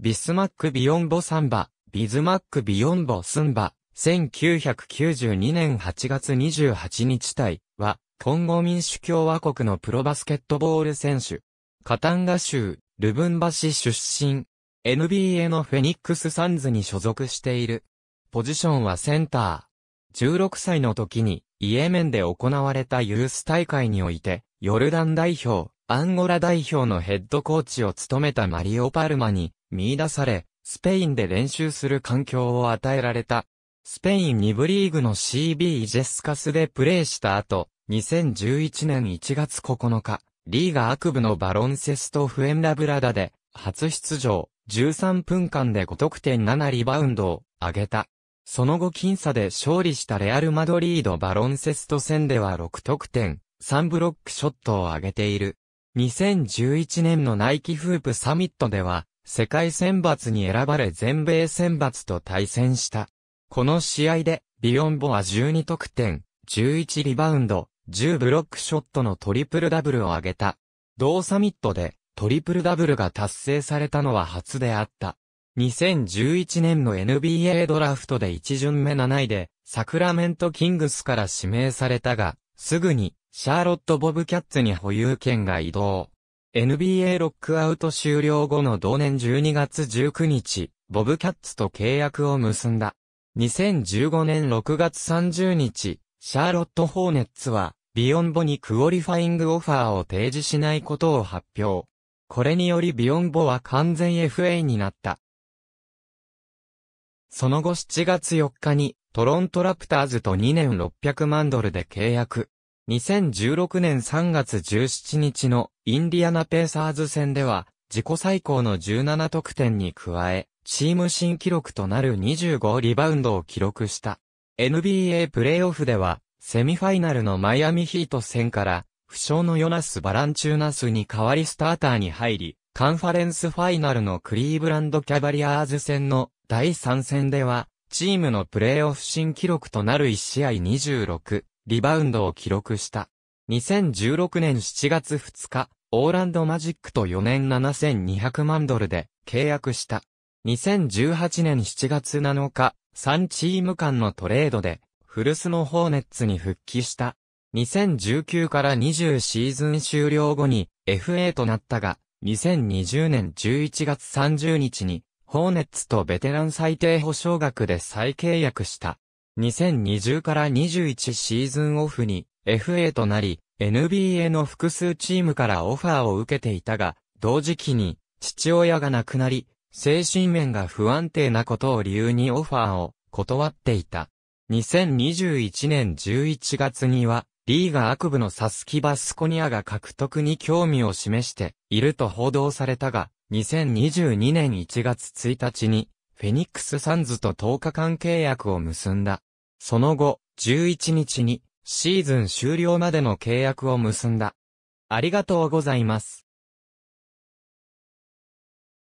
ビスマック・ビヨンボ・サンバ、ビズマック・ビヨンボ・スンバ、1992年8月28日体は、コンゴ民主共和国のプロバスケットボール選手。カタンガ州、ルブンバ市出身。NBA のフェニックスサンズに所属している。ポジションはセンター。16歳の時に、イエメンで行われたユース大会において、ヨルダン代表、アンゴラ代表のヘッドコーチを務めたマリオ・パルマに、見出され、スペインで練習する環境を与えられた。スペイン2部リーグの CB ジェスカスでプレーした後、2011年1月9日、リーガ悪部のバロンセストフエンラブラダで、初出場、13分間で5得点7リバウンドを上げた。その後僅差で勝利したレアル・マドリード・バロンセスト戦では6得点、3ブロックショットを上げている。2011年のナイキフープサミットでは、世界選抜に選ばれ全米選抜と対戦した。この試合で、ビヨンボは12得点、11リバウンド、10ブロックショットのトリプルダブルを挙げた。同サミットでトリプルダブルが達成されたのは初であった。2011年の NBA ドラフトで1巡目7位で、サクラメントキングスから指名されたが、すぐに、シャーロット・ボブキャッツに保有権が移動。NBA ロックアウト終了後の同年12月19日、ボブキャッツと契約を結んだ。2015年6月30日、シャーロット・ホーネッツは、ビヨンボにクオリファイングオファーを提示しないことを発表。これによりビヨンボは完全 FA になった。その後7月4日に、トロントラプターズと2年600万ドルで契約。2016年3月17日のインディアナペーサーズ戦では、自己最高の17得点に加え、チーム新記録となる25リバウンドを記録した。NBA プレイオフでは、セミファイナルのマイアミヒート戦から、負傷のヨナス・バランチューナスに代わりスターターに入り、カンファレンスファイナルのクリーブランド・キャバリアーズ戦の第3戦では、チームのプレイオフ新記録となる1試合26、リバウンドを記録した。2016年7月2日、オーランドマジックと4年7200万ドルで契約した。2018年7月7日、3チーム間のトレードで、古巣のホーネッツに復帰した。2019から20シーズン終了後に FA となったが、2020年11月30日に、ホーネッツとベテラン最低保証額で再契約した。2020から21シーズンオフに FA となり、NBA の複数チームからオファーを受けていたが、同時期に父親が亡くなり、精神面が不安定なことを理由にオファーを断っていた。2021年11月には、リーガ悪部のサスキ・バスコニアが獲得に興味を示していると報道されたが、2022年1月1日に、フェニックス・サンズと10日間契約を結んだ。その後、11日に、シーズン終了までの契約を結んだ。ありがとうございます。